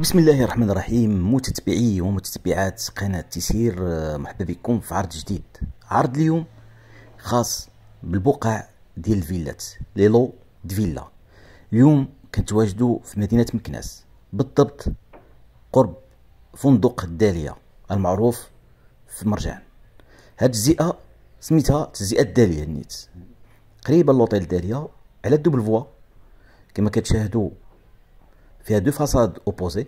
بسم الله الرحمن الرحيم متتبعي ومتتبعات قناة تيسير آه، مرحبا بكم في عرض جديد عرض اليوم خاص بالبقع ديال الفيلات لي لو دي فيلا اليوم كنتواجدوا في مدينة مكناس بالضبط قرب فندق الدالية المعروف في مرجان هاد الزئة سميتها تجزئة الدالية نيت قريبة لوطيل الدالية على الدوبل فوا كما كتشاهدوا فيها دو فاساد اوبوزي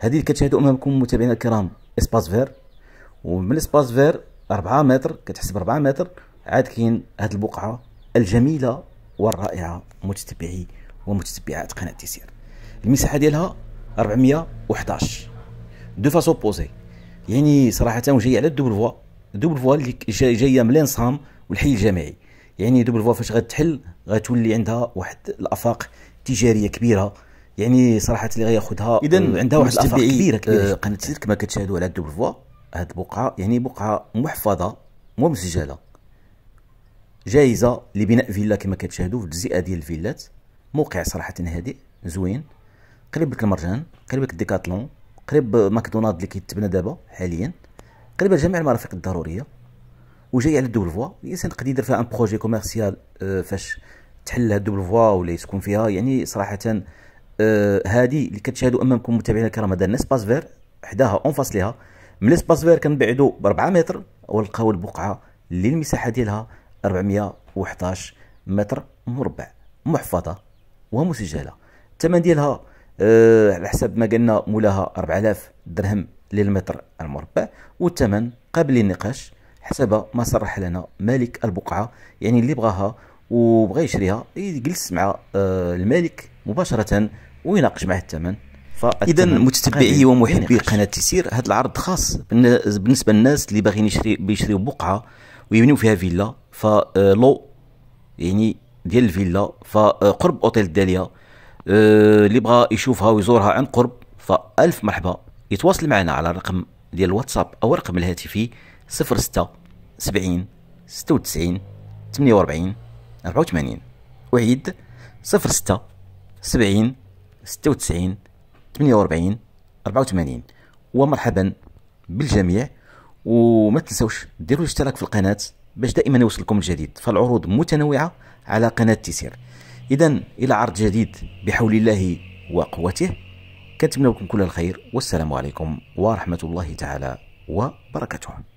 هذه اللي كتشاهدوا امامكم متابعينا الكرام اسباس فير ومن اسباس فير 4 متر كتحسب 4 متر عاد كاين هذه البقعه الجميله والرائعه متتبعي ومتتبعات قناه تيسير المساحه ديالها 411 دو فاس اوبوزي يعني صراحه جاي على الدوبل فوا الدوبل فوا اللي جايه من الانصام والحي الجامعي يعني دوبل فوا فاش غتحل غتولي عندها واحد الافاق تجاريه كبيره يعني صراحه اللي غياخذها اذا عندها واحد الاثر آه، كبير قناه السير كما كتشاهدوا على الدبل فوا هاد البقعه يعني بقعه محفظه ومسجله جاهزه لبناء فيلا كما كتشاهدوا في الجزيئه ديال الفيلات موقع صراحه هادئ زوين قريب لك المرجان قريب لك ديكاتلون قريب ماكدونالد اللي كيتبنى دابا حاليا قريب جميع المرافق الضروريه وجاي على دوبل فوا يعني الانسان قد يدير فيها ان بروجي كوميرسيال فاش تحل هاد دوبل فوا ولا تكون فيها يعني صراحه هذه آه، اللي كتشاهدوا امامكم متابعينا الكرام هذا نسباس فير حداها اون فاس ليها من لسباس فير كنبعدوا ب 4 متر ولقاو البقعه اللي المساحه ديالها 411 متر مربع محفظه ومسجله الثمن ديالها أه على حسب ما قلنا مولاها 4000 درهم للمتر المربع والثمن قابل للنقاش حسب ما صرح لنا مالك البقعه يعني اللي بغاها وبغى يشريها يجلس مع آه، المالك مباشره ويناقش معه الثمن اذا متتبعي ومحبي قناه تيسير هذا العرض خاص بالنسبه للناس اللي باغيين يشري بيشريوا بقعه ويبنيو فيها فيلا فلو آه، يعني ديال الفيلا فقرب آه، اوتيل داليا اللي بغى يشوفها ويزورها عن قرب فالف مرحبا يتواصل معنا على الرقم ديال الواتساب او الرقم الهاتفي 06 70 96 48 84 أعيد 06 70 96 48 84 ومرحبا بالجميع وما تنسوش ديروا الاشتراك في القناة باش دائما يوصلكم الجديد فالعروض متنوعة على قناة تيسير إذا إلى عرض جديد بحول الله وقوته كنتمنى لكم كل الخير والسلام عليكم ورحمة الله تعالى وبركاته